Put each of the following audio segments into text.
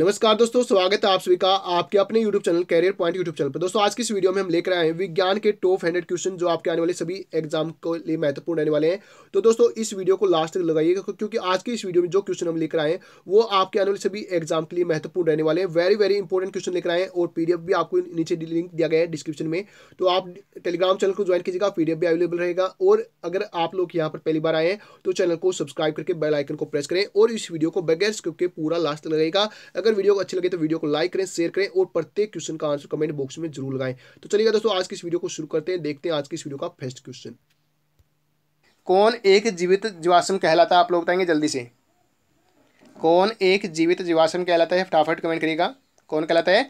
नमस्कार दोस्तों स्वागत है आप सभी का आपके अपने YouTube channel career point YouTube channel पर दोस्तों आज की इस वीडियो में हम लेकर आए हैं विज्ञान के टॉप हंड्रेड क्वेश्चन जो आपके आने वाले सभी एग्जाम के लिए महत्वपूर्ण रहने वाले हैं तो दोस्तों इस वीडियो को लास्ट तक लगाइएगा क्योंकि आज की इस वीडियो में जो क्वेश्चन हम लेकर आए हैं वो आपके आने वाले सभी एग्जाम के लिए महत्वपूर्ण रहने वाले हैं वेरी वेरी इंपॉर्टेंट क्वेश्चन लेकर आए हैं और पी भी आपको नीचे लिंक दिया गया है डिस्क्रिप्शन में तो आप टेलीग्राम चैनल को ज्वाइन कीजिएगा पीडीएफ भी अवेलेबल रहेगा और अगर आप लोग यहाँ पर पहली बार आए हैं तो चैनल को सब्सक्राइब करके बेल आइकन को प्रेस करें और इस वीडियो को बगैर स्क्रिप्ट के पूरा लास्ट तक लगाएगा अगर अगर वीडियो को अच्छी लगे तो वीडियो को लाइक करें शेयर करें और प्रत्येक क्वेश्चन का आंसर कमेंट बॉक्स में जरूर लगाएं तो चलिएगा दोस्तों आज की इस वीडियो को शुरू करते हैं देखते हैं आज की इस वीडियो का फर्स्ट क्वेश्चन कौन एक जीवित जीवाश्रम कहलाता है आप लोग बताएंगे जल्दी से कौन एक जीवित जीवाश्रम कहलाता है फटाफट कमेंट करिएगा कौन कहलाता है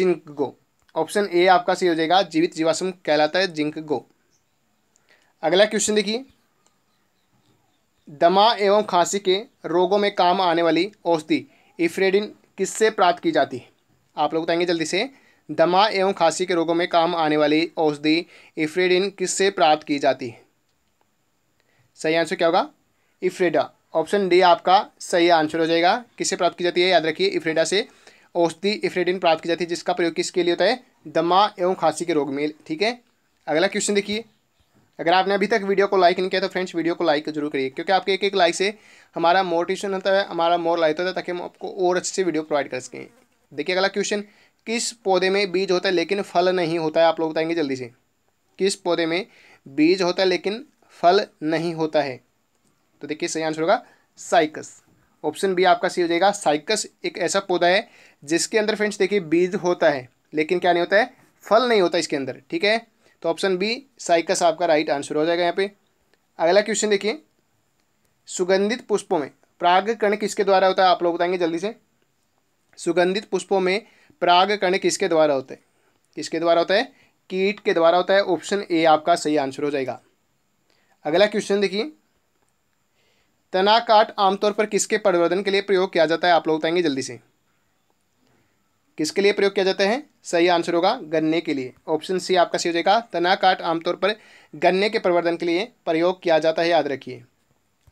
जिंक गो ऑप्शन ए आपका सही हो जाएगा जीवित जीवाश्रम कहलाता है जिंक गो अगला क्वेश्चन देखिए दमा एवं खांसी के रोगों में काम आने वाली औषधि इफ्रेडिन किससे प्राप्त की जाती है आप लोग बताएंगे जल्दी से दमा एवं खांसी के रोगों में काम आने वाली औषधि इफ्रेडिन किससे प्राप्त की जाती है सही आंसर क्या होगा इफ्रेडा ऑप्शन डी आपका सही आंसर हो जाएगा किससे प्राप्त की जाती है याद रखिए इफ्रेडा से औषधि इफ्रेडिन प्राप्त की जाती है जिसका प्रयोग किसके लिए होता है दमा एवं खांसी के रोग में ठीक है अगला क्वेश्चन देखिए अगर आपने अभी तक वीडियो को लाइक नहीं किया तो फ्रेंड्स वीडियो को लाइक जरूर करिए क्योंकि आपके एक एक लाइक से हमारा मोटिवेशन होता है हमारा मोर लाइक होता है ताकि हम आपको और अच्छे से वीडियो प्रोवाइड कर सकें देखिए अगला क्वेश्चन किस पौधे में बीज होता है लेकिन फल नहीं होता है आप लोग बताएंगे जल्दी से किस पौधे में बीज होता है लेकिन फल नहीं होता है तो देखिए सही आंसर होगा साइकस ऑप्शन बी आपका सही हो जाएगा साइकस एक ऐसा पौधा है जिसके अंदर फ्रेंड्स देखिए बीज होता है लेकिन क्या नहीं होता है फल नहीं होता इसके अंदर ठीक है तो ऑप्शन बी साइकस आपका राइट आंसर हो जाएगा यहाँ पे अगला क्वेश्चन देखिए सुगंधित पुष्पों में कर्ण किसके द्वारा होता है आप लोग बताएंगे जल्दी से सुगंधित पुष्पों में कर्ण किसके द्वारा होता है किसके द्वारा होता है कीट के द्वारा होता है ऑप्शन ए आपका सही आंसर हो जाएगा अगला क्वेश्चन देखिए तना काट आमतौर पर किसके प्रवर्धन के लिए प्रयोग किया जाता है आप लोग बताएंगे जल्दी से किसके लिए प्रयोग किया जाता है सही आंसर होगा गन्ने के लिए ऑप्शन सी आपका सही हो जाएगा तना काट आमतौर पर गन्ने के प्रवर्धन के लिए प्रयोग किया जाता है याद रखिए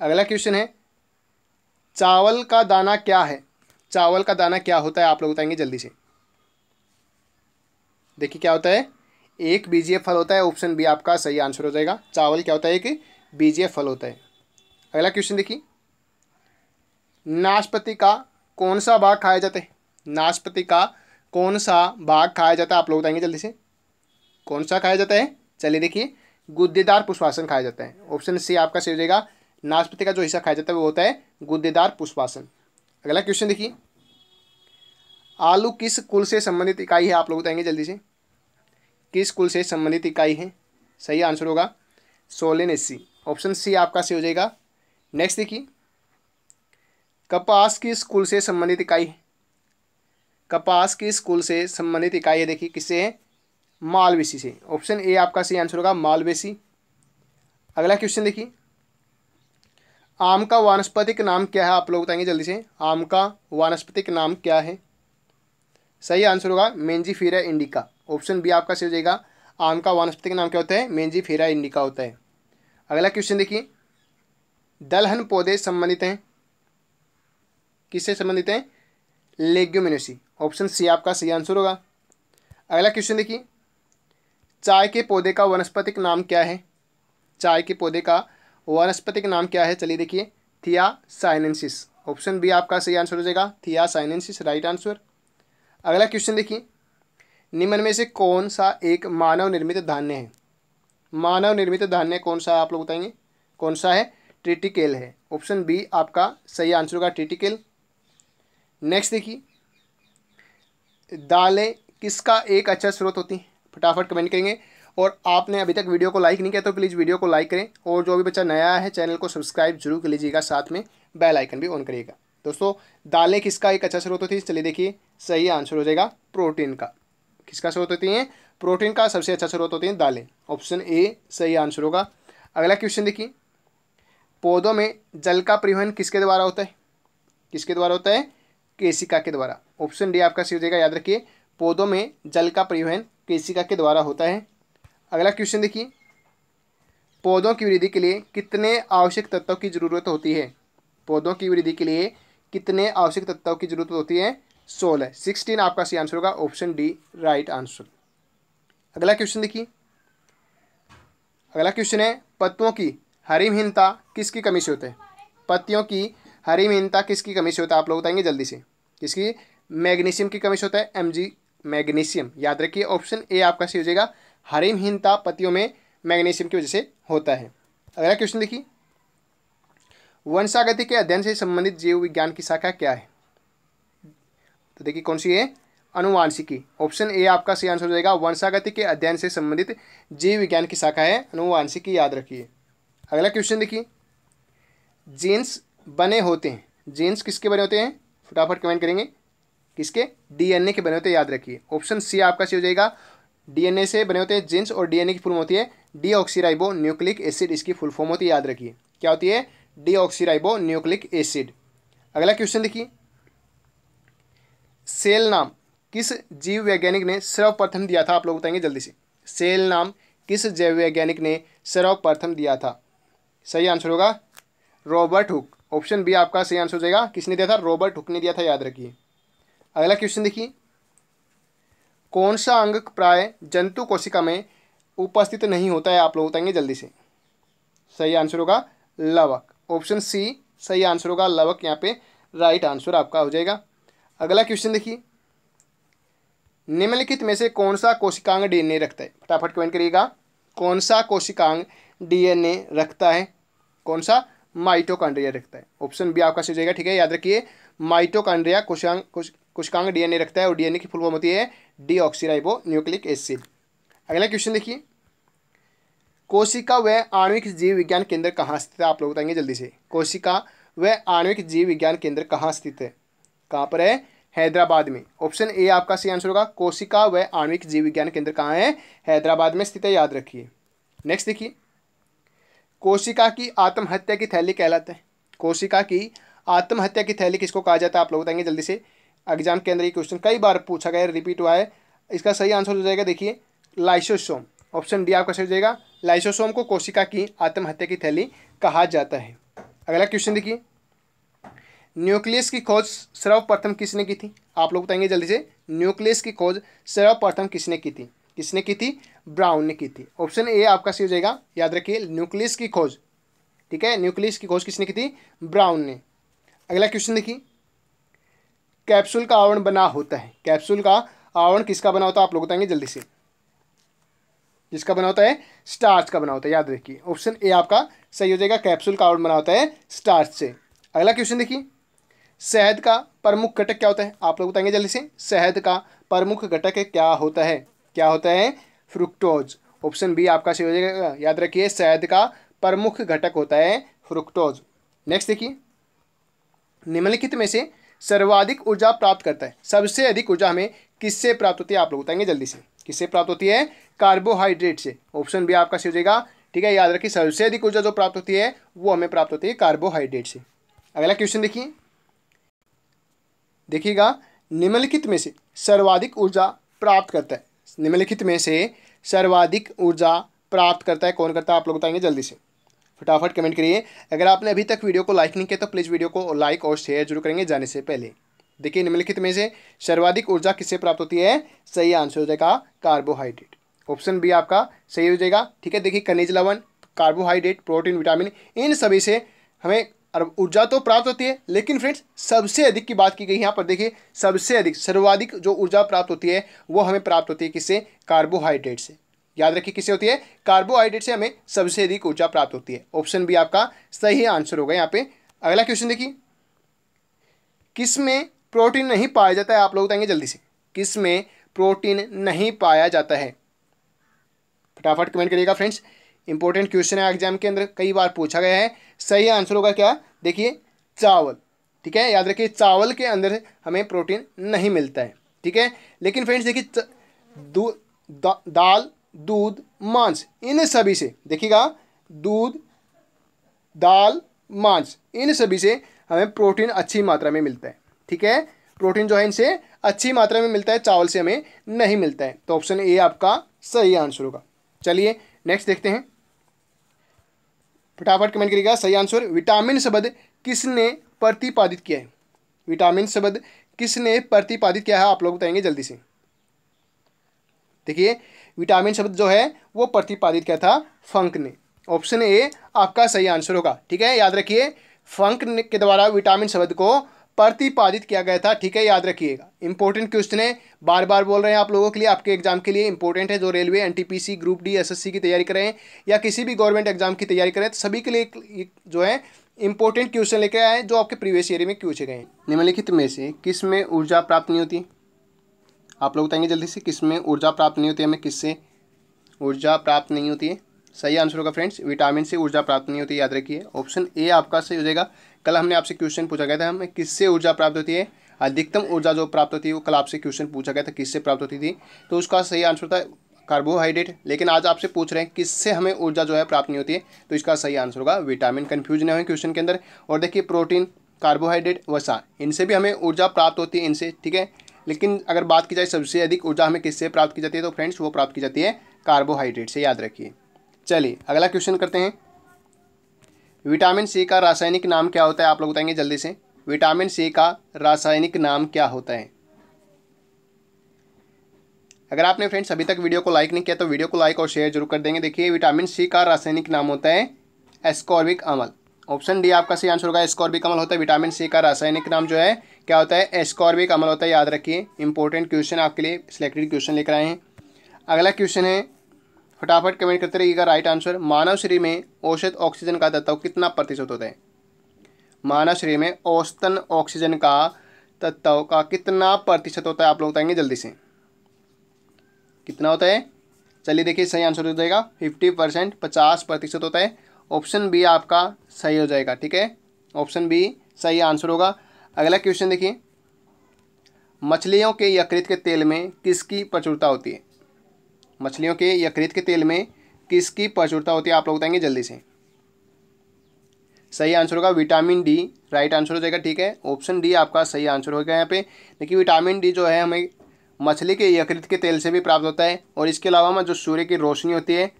अगला क्वेश्चन है चावल का दाना क्या है चावल का दाना क्या होता है आप लोग बताएंगे जल्दी से देखिए क्या होता है एक बीजीय फल होता है ऑप्शन बी आपका सही आंसर हो जाएगा चावल क्या होता है एक बीजीय फल होता है अगला क्वेश्चन देखिए नाशपति का कौन सा भाग खाया जाता है नाशपति का कौन सा बाघ खाया जाता है आप लोग बताएंगे जल्दी से कौन सा खाया जाता है चलिए देखिए गुद्देदार पुष्पासन खाया जाता है ऑप्शन सी आपका सही जाएगा नाशपति का जो हिस्सा खाया जाता है वो होता है गुद्देदार पुष्पासन अगला क्वेश्चन देखिए आलू किस कुल से संबंधित इकाई है आप लोग बताएंगे जल्दी से किस कुल से संबंधित इकाई है सही आंसर होगा सोलिन एसी ऑप्शन सी आपका सही हो जाएगा नेक्स्ट देखिए कपास किस कुल से संबंधित इकाई है कपास की स्कूल से संबंधित इकाई है देखिए किससे है मालवेसी से ऑप्शन ए आपका सही आंसर होगा मालवेसी अगला क्वेश्चन देखिए आम का वानस्पतिक नाम क्या है आप लोग बताएंगे जल्दी से आम का वानस्पतिक नाम क्या है सही आंसर होगा मेंजी फेरा इंडिका ऑप्शन बी आपका सही हो जाएगा आम का वानस्पतिक नाम क्या होता है मेंजी फेरा इंडिका होता है अगला क्वेश्चन देखिए दलहन पौधे संबंधित हैं किससे संबंधित हैं लेग्यूमिनोसी ऑप्शन सी आपका सही आंसर होगा अगला क्वेश्चन देखिए चाय के पौधे का वनस्पतिक नाम क्या है चाय के पौधे का वनस्पतिक नाम क्या है चलिए देखिए थिया साइनेंसिस ऑप्शन बी आपका सही आंसर हो जाएगा थिया साइनेंसिस राइट आंसर अगला क्वेश्चन देखिए निम्न में से कौन सा एक मानव निर्मित धान्य है मानव निर्मित धान्य कौन सा है आप लोग बताएंगे कौन सा है ट्रिटिकेल है ऑप्शन बी आपका सही आंसर होगा ट्रिटिकेल नेक्स्ट देखिए दालें किसका एक अच्छा स्रोत होती हैं फटाफट कमेंट करेंगे और आपने अभी तक वीडियो को लाइक नहीं किया तो प्लीज़ वीडियो को लाइक करें और जो भी बच्चा नया है चैनल को सब्सक्राइब जरूर कर लीजिएगा साथ में बेल आइकन भी ऑन करिएगा दोस्तों दालें किसका एक अच्छा स्रोत होती है चलिए देखिए सही आंसर हो जाएगा प्रोटीन का किसका स्रोत होती हैं प्रोटीन का सबसे अच्छा स्रोत होती हैं दालें ऑप्शन ए सही आंसर होगा अगला क्वेश्चन देखिए पौधों में जल का परिवहन किसके द्वारा होता है किसके द्वारा होता है केसिका के द्वारा ऑप्शन डी आपका सही हो जाएगा याद रखिए पौधों में जल का परिवहन केसिका के द्वारा होता है अगला क्वेश्चन देखिए पौधों की वृद्धि के लिए कितने आवश्यक तत्वों की जरूरत होती है पौधों की वृद्धि के लिए कितने आवश्यक तत्वों की जरूरत होती है सोलह सिक्सटीन आपका सही आंसर होगा ऑप्शन डी राइट आंसर अगला क्वेश्चन देखिए अगला क्वेश्चन है पत्तों की हरिमहीनता किसकी कमी से होते है पत्तियों की हरिमहीनता किसकी कमी से होता है आप लोग बताएंगे जल्दी से किसकी मैग्नीशियम की कमी से होता है एम मैग्नीशियम याद रखिए ऑप्शन ए आपका सही हो जाएगा हरिमहीनता पतियों में मैग्नीशियम की वजह से होता है अगला क्वेश्चन देखिए वंशागति के अध्ययन से संबंधित जीव विज्ञान की शाखा क्या है तो देखिए कौन सी है अनुवांशिकी ऑप्शन ए आपका सही आंसर हो जाएगा वंशागति के अध्ययन से संबंधित जीव विज्ञान की शाखा है अनुवांशिकी याद रखिए अगला क्वेश्चन देखिए जीन्स बने होते हैं जीन्स किसके बने होते हैं फटाफट कमेंट करेंगे किसके डीएनए के बने होते हैं याद रखिए ऑप्शन सी आपका सही हो जाएगा डीएनए से बने होते हैं जीन्स और डीएनए की फुल होती है ऑक्सीराइबो न्यूक्लिक एसिड इसकी फुल फॉर्म होती है याद रखिए क्या होती है ऑक्सीराइबो न्यूक्लिक एसिड अगला क्वेश्चन देखिए सेल नाम किस जीव वैज्ञानिक ने सर्वप्रथम दिया था आप लोग बताएंगे जल्दी से सेल नाम किस जैव वैज्ञानिक ने सर्वप्रथम दिया था सही आंसर होगा रॉबर्ट हुक ऑप्शन बी आपका सही आंसर हो जाएगा किसने दिया था रॉबर्ट हुक ने दिया था याद रखिए अगला क्वेश्चन देखिए कौन सा अंग प्राय जंतु कोशिका में उपस्थित नहीं होता है आप लोग बताएंगे जल्दी से सही आंसर होगा लवक ऑप्शन सी सही आंसर होगा लवक यहाँ पे राइट आंसर आपका हो जाएगा अगला क्वेश्चन देखिए निम्नलिखित में से कौन सा कोशिकांग डीएनए रखता है फटाफट कमेंट करिएगा कौन सा कोशिकांग डीएनए रखता है कौन सा माइटोकांड्रिया रखता है ऑप्शन बी आपका सही जाएगा ठीक है याद रखिए माइटोकांड्रिया कोशांग कुशकांग डीएनए रखता है और डीएनए की फुल फॉर्म होती है ऑक्सीराइबो न्यूक्लिक एसिड अगला क्वेश्चन देखिए कोशिका व आणविक जीव विज्ञान केंद्र कहाँ स्थित है आप लोग बताएंगे जल्दी से कोशिका व आणविक जीव विज्ञान केंद्र कहाँ स्थित है कहाँ पर है हैदराबाद में ऑप्शन ए आपका सही आंसर होगा कोशिका व आणविक जीव विज्ञान केंद्र कहाँ है हैदराबाद में स्थित है याद रखिए नेक्स्ट देखिए कोशिका की आत्महत्या की थैली कहलाता है कोशिका की आत्महत्या की थैली किसको कहा जाता है आप लोग बताएंगे जल्दी से एग्जाम के अंदर ये क्वेश्चन कई बार पूछा गया रिपीट हुआ है इसका सही आंसर हो जाएगा देखिए लाइसोसोम ऑप्शन डी आपका सही हो जाएगा लाइसोसोम को कोशिका की आत्महत्या की थैली कहा जाता है अगला क्वेश्चन देखिए न्यूक्लियस की खोज सर्वप्रथम किसने की थी आप लोग बताएंगे जल्दी से न्यूक्लियस की खोज सर्वप्रथम किसने की थी किसने की थी ब्राउन ने की थी ऑप्शन ए आपका सही हो जाएगा याद रखिए न्यूक्लियस की खोज ठीक है न्यूक्लियस की खोज किसने की थी ब्राउन ने अगला क्वेश्चन देखिए कैप्सूल का आवरण बना होता है कैप्सूल का आवरण किसका बना होता है आप लोग बताएंगे जल्दी से जिसका बना होता है स्टार्च का बना होता है याद रखिए ऑप्शन ए आपका सही हो जाएगा कैप्सूल का आवरण बना होता है स्टार्च से अगला क्वेश्चन देखिए शहद का प्रमुख घटक क्या होता है आप लोग बताएंगे जल्दी से शहद का प्रमुख घटक क्या होता है क्या होता है फ्रुक्टोज ऑप्शन बी आपका सही हो जाएगा याद रखिए शहद का प्रमुख घटक होता है फ्रुक्टोज नेक्स्ट देखिए निम्नलिखित में से सर्वाधिक ऊर्जा प्राप्त करता है सबसे अधिक ऊर्जा हमें किससे प्राप्त होती है आप लोग बताएंगे जल्दी से किससे प्राप्त होती है कार्बोहाइड्रेट से ऑप्शन बी आपका सही हो जाएगा ठीक है याद रखिए सबसे अधिक ऊर्जा जो प्राप्त होती है वो हमें प्राप्त होती है कार्बोहाइड्रेट से अगला क्वेश्चन देखिए देखिएगा निम्नलिखित में से सर्वाधिक ऊर्जा प्राप्त करता है निम्नलिखित में से सर्वाधिक ऊर्जा प्राप्त करता है कौन करता है आप लोग बताएंगे जल्दी से फटाफट कमेंट करिए अगर आपने अभी तक वीडियो को लाइक नहीं किया तो प्लीज़ वीडियो को लाइक और शेयर जरूर करेंगे जाने से पहले देखिए निम्नलिखित में से सर्वाधिक ऊर्जा किससे प्राप्त होती है सही आंसर हो जाएगा कार्बोहाइड्रेट ऑप्शन बी आपका सही हो जाएगा ठीक है देखिए खनिज लवन कार्बोहाइड्रेट प्रोटीन विटामिन इन सभी से हमें अरब ऊर्जा तो प्राप्त होती है लेकिन फ्रेंड्स सबसे अधिक की बात की गई यहाँ पर देखिए सबसे अधिक सर्वाधिक जो ऊर्जा प्राप्त होती है वो हमें प्राप्त होती है किससे कार्बोहाइड्रेट से याद रखिए किससे होती है कार्बोहाइड्रेट से हमें सबसे अधिक ऊर्जा प्राप्त होती है ऑप्शन बी आपका सही आंसर होगा यहाँ पे अगला क्वेश्चन देखिए किस में प्रोटीन नहीं पाया जाता है आप लोग बताएंगे जल्दी से किस में प्रोटीन नहीं पाया जाता है फटाफट कमेंट करिएगा फ्रेंड्स इंपॉर्टेंट क्वेश्चन है एग्जाम के अंदर कई बार पूछा गया है सही आंसर होगा क्या देखिए चावल ठीक है याद रखिए चावल के अंदर हमें प्रोटीन नहीं मिलता है ठीक है लेकिन फ्रेंड्स देखिए दा, दाल दूध मांस इन सभी से देखिएगा दूध दाल मांस इन सभी से हमें प्रोटीन अच्छी मात्रा में मिलता है ठीक है प्रोटीन जो है इनसे अच्छी मात्रा में मिलता है चावल से हमें नहीं मिलता है तो ऑप्शन ए आपका सही आंसर होगा चलिए नेक्स्ट देखते हैं फटाफट कमेंट करिएगा सही आंसर विटामिन शब्द किसने प्रतिपादित किया है विटामिन शब्द किसने प्रतिपादित किया है आप लोग बताएंगे जल्दी से देखिए विटामिन शब्द जो है वो प्रतिपादित किया था फंक ने ऑप्शन ए आपका सही आंसर होगा ठीक है याद रखिए फंक के द्वारा विटामिन शब्द को प्रतिपादित किया गया था ठीक है याद रखिएगा इंपॉर्टेंट क्वेश्चन है बार बार बोल रहे हैं आप लोगों के लिए आपके एग्जाम के लिए इंपॉर्टेंट है जो railway NTPC group D SSC की तैयारी करें या किसी भी गवर्नमेंट एग्जाम की तैयारी करें तो सभी के लिए जो है इंपॉर्टेंट क्वेश्चन लेकर आए जो आपके प्रीवियस ईयर में पूछे गए हैं निम्नलिखित में से किस में ऊर्जा प्राप्त नहीं होती आप लोग बताएंगे जल्दी से किस में ऊर्जा प्राप्त नहीं होती हमें किससे ऊर्जा प्राप्त नहीं होती है सही आंसर होगा फ्रेंड्स विटामिन से ऊर्जा प्राप्त नहीं होती याद रखिए ऑप्शन ए आपका सही हो जाएगा कल हमने आपसे क्वेश्चन पूछा गया था हमें किससे ऊर्जा प्राप्त होती है अधिकतम ऊर्जा जो प्राप्त होती है वो कल आपसे क्वेश्चन पूछा गया था किससे प्राप्त होती थी तो उसका सही आंसर था कार्बोहाइड्रेट लेकिन आज आपसे पूछ रहे हैं किससे हमें ऊर्जा जो है प्राप्त नहीं होती है तो इसका सही आंसर होगा विटामिन कन्फ्यूज नहीं हो क्वेश्चन के अंदर और देखिए प्रोटीन कार्बोहाइड्रेट वसा इनसे भी हमें ऊर्जा प्राप्त होती है इनसे ठीक है लेकिन अगर बात की जाए सबसे अधिक ऊर्जा हमें किससे प्राप्त की जाती है तो फ्रेंड्स वो प्राप्त की जाती है कार्बोहाइड्रेट से याद रखिए चलिए अगला क्वेश्चन करते हैं विटामिन सी का रासायनिक नाम क्या होता है आप लोग बताएंगे जल्दी से विटामिन सी का रासायनिक नाम क्या होता है अगर आपने फ्रेंड्स अभी तक वीडियो को लाइक नहीं किया तो वीडियो को लाइक और शेयर जरूर कर देंगे देखिए विटामिन सी का रासायनिक नाम होता है एस्कॉर्बिक अमल ऑप्शन डी आपका सही आंसर होगा एस्कॉर्बिक अमल होता है विटामिन सी का रासायनिक नाम जो है क्या होता है एस्कॉर्बिक अमल होता है याद रखिए इंपॉर्टेंट क्वेश्चन आपके लिए सिलेक्टेड क्वेश्चन लेकर आए हैं अगला क्वेश्चन है फटाफट कमेंट करते रहिएगा राइट आंसर मानव शरीर में औसत ऑक्सीजन का तत्व कितना प्रतिशत होता है मानव शरीर में औसतन ऑक्सीजन का तत्व का कितना प्रतिशत होता है आप लोग बताएंगे जल्दी से कितना होता है चलिए देखिए सही आंसर हो जाएगा फिफ्टी परसेंट पचास प्रतिशत होता है ऑप्शन बी आपका सही हो जाएगा ठीक है ऑप्शन बी सही आंसर होगा अगला क्वेश्चन देखिए मछलियों के यकृत के तेल में किसकी प्रचुरता होती है मछलियों के यकृत के तेल में किसकी प्रचुरता होती है आप लोग बताएंगे जल्दी से सही आंसर होगा विटामिन डी राइट आंसर हो जाएगा ठीक है ऑप्शन डी आपका सही आंसर होगा यहाँ पे देखिए विटामिन डी जो है हमें मछली के यकृत के तेल से भी प्राप्त होता है और इसके अलावा हमें जो सूर्य की रोशनी होती है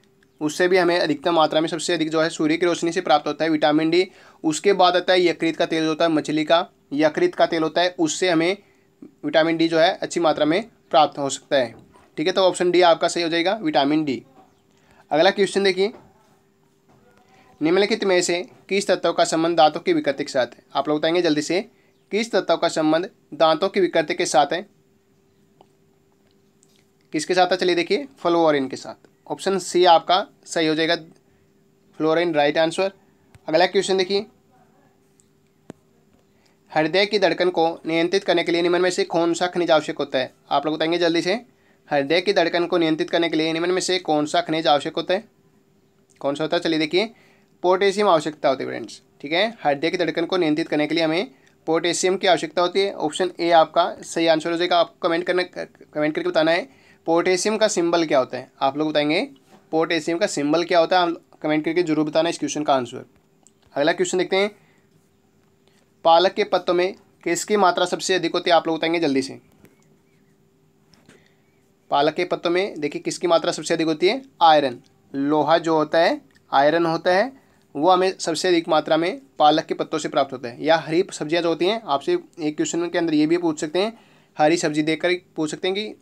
उससे भी हमें अधिकतम मात्रा में सबसे अधिक जो है सूर्य की रोशनी से प्राप्त होता है विटामिन डी उसके बाद आता है यकृत का तेल होता है मछली का यकृत का तेल होता है उससे हमें विटामिन डी जो है अच्छी मात्रा में प्राप्त हो सकता है ठीक है तो ऑप्शन डी आपका सही हो जाएगा विटामिन डी अगला क्वेश्चन देखिए निम्नलिखित में से किस तत्व का संबंध दांतों की विकृति के साथ है आप लोग बताएंगे जल्दी से किस तत्व का संबंध दांतों की विकृति के साथ है किसके साथ है चलिए देखिए फ्लोरिन के साथ ऑप्शन सी आपका सही हो जाएगा फ्लोरिन राइट आंसर अगला क्वेश्चन देखिए हृदय की धड़कन को नियंत्रित करने के लिए निम्न में से कौन सा खनिज आवश्यक होता है आप लोग बताएंगे जल्दी से हृदय की धड़कन को नियंत्रित करने के लिए निम्न में से कौन सा खनिज आवश्यक होता है कौन सा होता है चलिए देखिए पोटेशियम आवश्यकता होती है फ्रेंड्स ठीक है हृदय की धड़कन को नियंत्रित करने के लिए हमें पोटेशियम की आवश्यकता होती है ऑप्शन ए आपका सही आंसर हो जाएगा आपको कमेंट करना कमेंट करके बताना है पोटेशियम का सिंबल क्या होता है आप लोग बताएंगे पोटेशियम का सिंबल क्या होता है हम कमेंट करके जरूर बताना इस क्वेश्चन का आंसर अगला क्वेश्चन देखते हैं पालक के पत्तों में किसकी मात्रा सबसे अधिक होती है आप लोग बताएंगे जल्दी से पालक के पत्तों में देखिए किसकी मात्रा सबसे अधिक होती है आयरन लोहा जो होता है आयरन होता है वो हमें सबसे अधिक मात्रा में पालक के पत्तों से प्राप्त होता है या हरी सब्जियां जो होती हैं आपसे एक क्वेश्चन के अंदर ये भी पूछ सकते हैं हरी सब्जी देखकर पूछ सकते हैं कि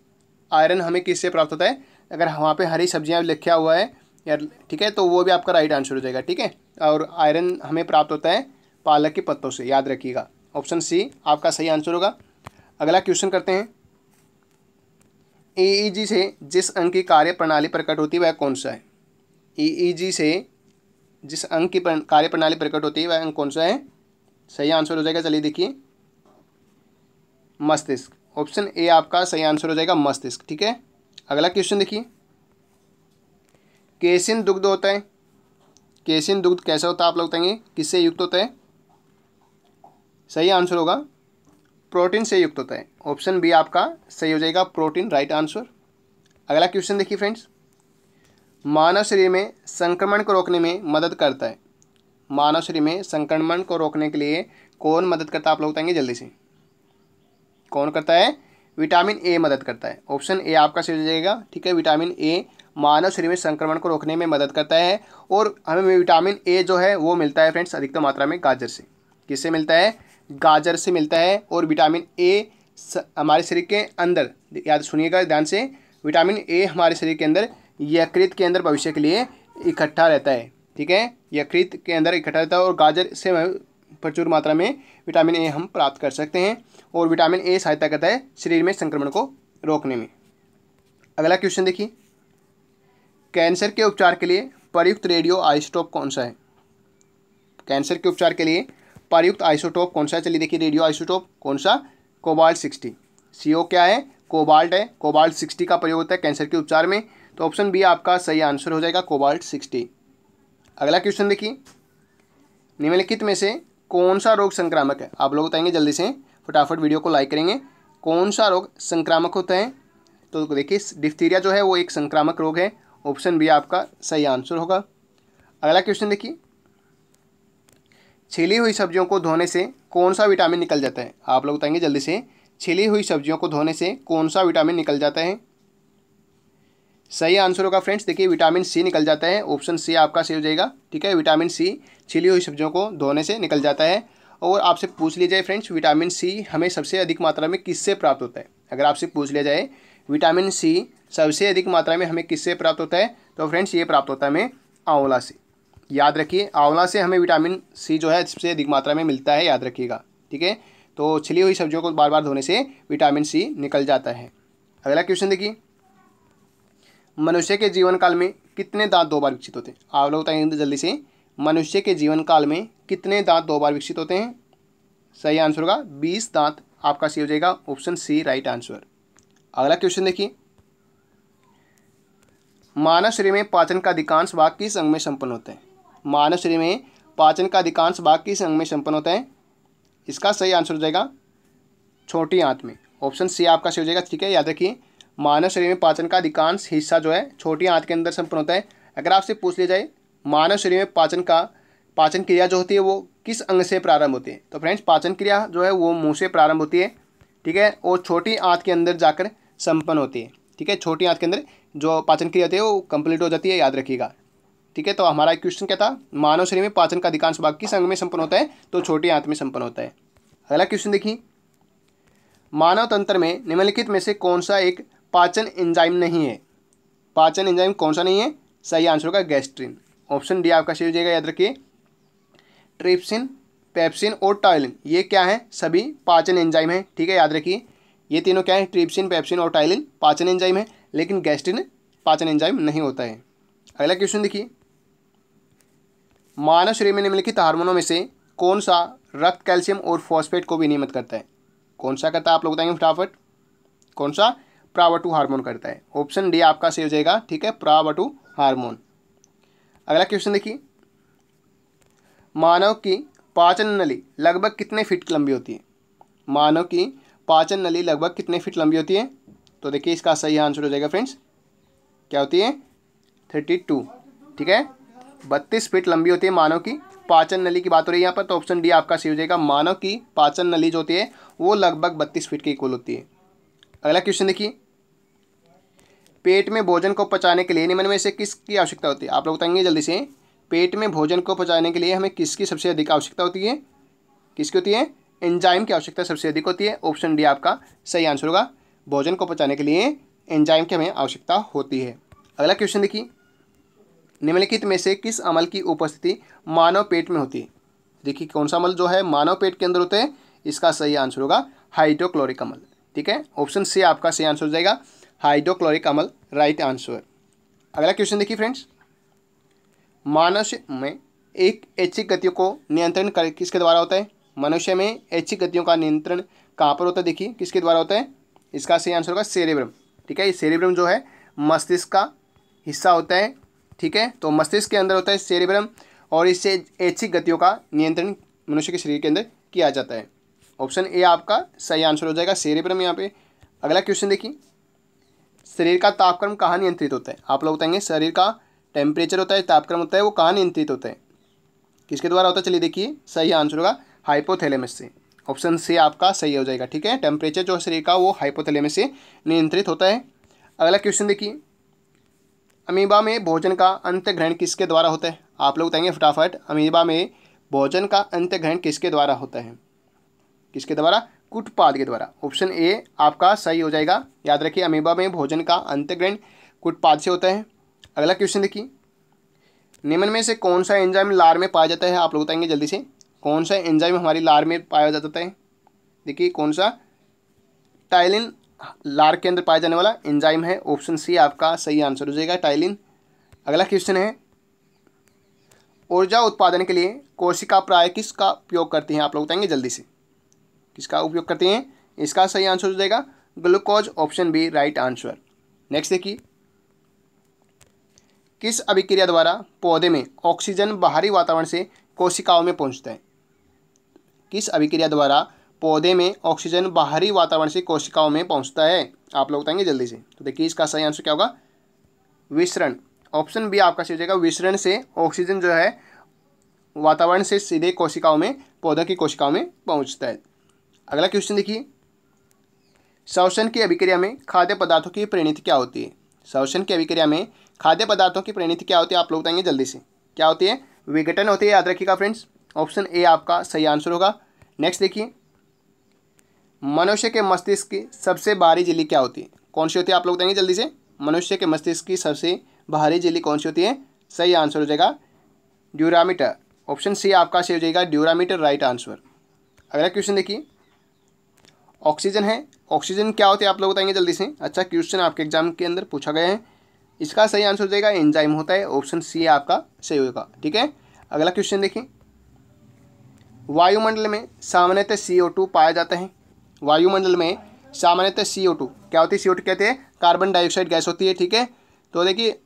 आयरन हमें किससे प्राप्त होता है अगर वहाँ पे हरी सब्जियाँ लिखा हुआ है या ठीक है तो वो भी आपका राइट आंसर हो जाएगा ठीक है और आयरन हमें प्राप्त होता है पालक के पत्तों से याद रखिएगा ऑप्शन सी आपका सही आंसर होगा अगला क्वेश्चन करते हैं ई e से जिस अंग की कार्य प्रणाली प्रकट होती है वह कौन सा है ई e से जिस अंग की कार्य प्रणाली प्रकट होती है वह अंग कौन सा है सही आंसर हो जाएगा चलिए देखिए मस्तिष्क ऑप्शन ए आपका सही आंसर हो जाएगा मस्तिष्क ठीक है अगला क्वेश्चन देखिए केसिन दुग्ध होता है केसिन दुग्ध कैसा होता है आप लोग बताएंगे किससे युक्त होता है सही आंसर होगा प्रोटीन से युक्त होता है ऑप्शन बी आपका सही हो जाएगा प्रोटीन राइट आंसर अगला क्वेश्चन देखिए फ्रेंड्स मानव शरीर में संक्रमण को रोकने में मदद करता है मानव शरीर में संक्रमण को रोकने के लिए कौन मदद करता है आप लोग बताएंगे जल्दी से कौन करता है विटामिन ए मदद करता है ऑप्शन ए आपका सही हो जाएगा ठीक है विटामिन ए मानव शरीर में संक्रमण को रोकने में मदद करता है और हमें विटामिन ए जो है वो मिलता है फ्रेंड्स अधिकतम मात्रा में गाजर से किससे मिलता है गाजर से मिलता है और विटामिन ए हमारे शरीर के अंदर याद सुनिएगा ध्यान से विटामिन ए हमारे शरीर के अंदर यकृत के अंदर भविष्य के लिए इकट्ठा रहता है ठीक है यकृत के अंदर इकट्ठा रहता है और गाजर से प्रचुर मात्रा में विटामिन ए हम प्राप्त कर सकते हैं और विटामिन ए सहायता करता है शरीर में संक्रमण को रोकने में अगला क्वेश्चन देखिए कैंसर के उपचार के लिए प्रयुक्त रेडियो आइस्टोप कौन सा है कैंसर के उपचार के लिए परयुक्त आइसोटोप कौन सा है चलिए देखिए रेडियो आइसोटोप कौन सा कोबाल्ट सिक्सटी सी क्या है कोबाल्ट है कोबाल्ट सिक्सटी का प्रयोग होता है कैंसर के उपचार में तो ऑप्शन बी आपका सही आंसर हो जाएगा कोबाल्ट सिक्सटी अगला क्वेश्चन देखिए निम्नलिखित में से कौन सा रोग संक्रामक है आप लोग बताएंगे जल्दी से फटाफट वीडियो को लाइक करेंगे कौन सा रोग संक्रामक होता है तो देखिए डिफ्थीरिया जो है वो एक संक्रामक रोग है ऑप्शन बी आपका सही आंसर होगा अगला क्वेश्चन देखिए छिली हुई सब्जियों को धोने से कौन सा विटामिन निकल जाता है आप लोग बताएंगे जल्दी से छिली हुई सब्जियों को धोने से कौन सा विटामिन निकल जाता है सही आंसर होगा फ्रेंड्स देखिए विटामिन सी निकल जाता है ऑप्शन सी आपका सही हो जाएगा ठीक है विटामिन सी छिली हुई सब्जियों को धोने से निकल जाता है और आपसे पूछ लिया जाए फ्रेंड्स विटामिन सी हमें सबसे अधिक मात्रा में किससे प्राप्त होता है अगर आपसे पूछ लिया जाए विटामिन सी सबसे अधिक मात्रा में हमें किससे प्राप्त होता है तो फ्रेंड्स ये प्राप्त होता है हमें आंवला से याद रखिए आंवला से हमें विटामिन सी जो है सबसे अधिक मात्रा में मिलता है याद रखिएगा ठीक है तो छिली हुई सब्जियों को बार बार धोने से विटामिन सी निकल जाता है अगला क्वेश्चन देखिए मनुष्य के जीवन काल में कितने दांत दो बार विकसित होते हैं आप लोग बताएंगे जल्दी से मनुष्य के जीवन काल में कितने दांत दो बार विकसित होते हैं सही आंसर होगा बीस दांत आपका सी हो जाएगा ऑप्शन सी राइट आंसर अगला क्वेश्चन देखिए मानव शरीर में पाचन का अधिकांश भाग किस अंग में संपन्न होते हैं मानव शरीर में पाचन का अधिकांश भाग किस अंग में संपन्न होता है इसका सही आंसर हो जाएगा छोटी आंत में ऑप्शन सी आपका सही हो जाएगा ठीक है याद रखिए मानव शरीर में पाचन का अधिकांश हिस्सा जो है छोटी आंत के अंदर संपन्न होता है अगर आपसे पूछ लिया जाए मानव शरीर में पाचन का पाचन क्रिया जो होती है वो किस अंग से प्रारंभ होती है तो फ्रेंड्स पाचन क्रिया जो है वो मुँह से प्रारंभ होती है ठीक है और छोटी आँख के अंदर जाकर संपन्न होती है ठीक है छोटी आँख के अंदर जो पाचन क्रिया होती है वो कंप्लीट हो जाती है याद रखिएगा ठीक है तो हमारा क्वेश्चन क्या था मानव शरीर में पाचन का अधिकांश भाग किस अंग में संपन्न होता है तो छोटे आंत में संपन्न होता है अगला क्वेश्चन देखिए मानव तंत्र में निम्नलिखित में से कौन सा एक पाचन एंजाइम नहीं है पाचन एंजाइम कौन सा नहीं है सही आंसर होगा गैस्ट्रिन ऑप्शन डी आपका सही हो जाएगा याद रखिए ट्रिप्सिन पेप्सिन और टाइलिन ये क्या है सभी पाचन एंजाइम है ठीक है याद रखिए ये तीनों क्या है ट्रिप्सिन पेप्सिन और टाइलिन पाचन एंजाइम है लेकिन गैस्ट्रिन पाचन एंजाइम नहीं होता है अगला क्वेश्चन देखिए मानव शरीर में निम्नलिखित हार्मोनों में से कौन सा रक्त कैल्शियम और फॉस्फेट को भी नियमित करता है कौन सा करता है आप लोग बताएंगे फटाफट कौन सा प्रावटू हार्मोन करता है ऑप्शन डी आपका सही हो जाएगा ठीक है प्रावटू हार्मोन अगला क्वेश्चन देखिए मानव की पाचन नली लगभग कितने फीट लंबी होती है मानव की पाचन नली लगभग कितने फीट लंबी होती है तो देखिए इसका सही आंसर हो जाएगा फ्रेंड्स क्या होती है थर्टी टू ठीक है बत्तीस फीट लंबी होती है मानव की पाचन नली की बात हो रही है यहाँ पर तो ऑप्शन डी आपका सही हो जाएगा मानव की पाचन नली जो होती है वो लगभग बत्तीस फीट की इक्वल होती है अगला क्वेश्चन देखिए पेट में भोजन को पचाने के लिए निम्न में से किसकी आवश्यकता होती है आप लोग बताएंगे जल्दी से पेट में भोजन को पचाने के लिए हमें किसकी सबसे अधिक आवश्यकता होती है किसकी होती है एंजाइम की आवश्यकता सबसे अधिक होती है ऑप्शन डी आपका सही आंसर होगा भोजन को पचाने के लिए एंजाइम की हमें आवश्यकता होती है अगला क्वेश्चन देखिए निम्नलिखित में से किस अमल की उपस्थिति मानव पेट में होती है देखिए कौन सा अमल जो है मानव पेट के अंदर होते हैं इसका सही आंसर होगा हाइड्रोक्लोरिक अमल ठीक है ऑप्शन सी आपका सही आंसर हो जाएगा हाइड्रोक्लोरिक अमल राइट आंसर अगला क्वेश्चन देखिए फ्रेंड्स मानव में एक ऐच्छिक गतियों को नियंत्रण कर किसके द्वारा होता है मनुष्य में ऐच्छिक गतियों का नियंत्रण कहाँ पर होता है देखिए किसके द्वारा होता है इसका सही आंसर होगा सेरेब्रम ठीक है ये सेरेब्रम जो है मस्तिष्क का हिस्सा होता है ठीक है तो मस्तिष्क के अंदर होता है सेरिब्रम और इससे ऐच्छिक गतियों का नियंत्रण मनुष्य के शरीर के अंदर किया जाता है ऑप्शन ए आपका सही आंसर हो जाएगा सेरिब्रम यहाँ पे अगला क्वेश्चन देखिए शरीर का तापक्रम कहाँ नियंत्रित होता है आप लोग बताएंगे शरीर का टेम्परेचर होता है तापक्रम होता है वो कहाँ नियंत्रित होता है किसके द्वारा होता है चलिए देखिए सही आंसर होगा हाइपोथेलेमस से ऑप्शन सी आपका सही हो जाएगा ठीक है टेम्परेचर जो शरीर का वो हाइपोथेलेमस से नियंत्रित होता है अगला क्वेश्चन देखिए अमीबा में भोजन का अंत ग्रहण किसके द्वारा होता है आप लोग बताएंगे फटाफट अमीबा में भोजन का अंत ग्रहण किसके द्वारा होता है किसके द्वारा कुटपाद के द्वारा ऑप्शन ए आपका सही हो जाएगा याद रखिए अमीबा में भोजन का ग्रहण कुटपाद से होता है अगला क्वेश्चन देखिए निम्न में से कौन सा एंजाइम लार में पाया जाता है आप लोग बताएंगे जल्दी से कौन सा एंजाइम हमारी लार में पाया जाता है देखिए कौन सा टाइलिन लार के अंदर पाया जाने वाला एंजाइम है ऑप्शन सी आपका सही आंसर हो जाएगा टाइलिन अगला क्वेश्चन है ऊर्जा उत्पादन के लिए कोशिका प्राय किसका उपयोग करते हैं आप लोग बताएंगे जल्दी से किसका उपयोग करते हैं इसका सही आंसर हो जाएगा glucose option B right answer next देखिए किस अभिक्रिया द्वारा पौधे में ऑक्सीजन बाहरी वातावरण से कोशिकाओं में पहुंचता है किस अभिक्रिया द्वारा पौधे में ऑक्सीजन बाहरी वातावरण से कोशिकाओं में पहुंचता है आप लोग बताएंगे जल्दी से तो देखिए इसका सही आंसर क्या होगा विसरण ऑप्शन बी आपका सही हो जाएगा विसरण से ऑक्सीजन जो है वातावरण से सीधे कोशिकाओं में पौधा की कोशिकाओं में पहुंचता है अगला क्वेश्चन देखिए शवसन की अभिक्रिया में खाद्य पदार्थों की प्रणीति क्या होती है शवसन की अभिक्रिया में खाद्य पदार्थों की प्रणीति क्या होती है आप लोग बताएंगे जल्दी से क्या होती है विघटन होती है याद रखिएगा फ्रेंड्स ऑप्शन ए आपका सही आंसर होगा नेक्स्ट देखिए मनुष्य के मस्तिष्क की सबसे बाहरी झिल्ली क्या होती है कौन सी होती है आप लोग बताएंगे जल्दी से मनुष्य के मस्तिष्क की सबसे बाहरी झिल्ली कौन सी होती है सही आंसर हो जाएगा ड्यूरामीटर ऑप्शन सी आपका सही हो जाएगा ड्यूरामीटर राइट आंसर अगला क्वेश्चन देखिए ऑक्सीजन है ऑक्सीजन क्या होती है आप लोग बताएंगे जल्दी से अच्छा क्वेश्चन आपके एग्जाम के अंदर पूछा गया है इसका सही आंसर हो जाएगा एंजाइम होता है ऑप्शन सी आपका सही होगा ठीक है अगला क्वेश्चन देखिए वायुमंडल में सामान्यतः सी ओ टू पाया जाता है वायुमंडल में सामान्यतः सी ओ टू क्या होती है सी ओ टू कहते हैं कार्बन डाइऑक्साइड गैस होती है ठीक है तो देखिए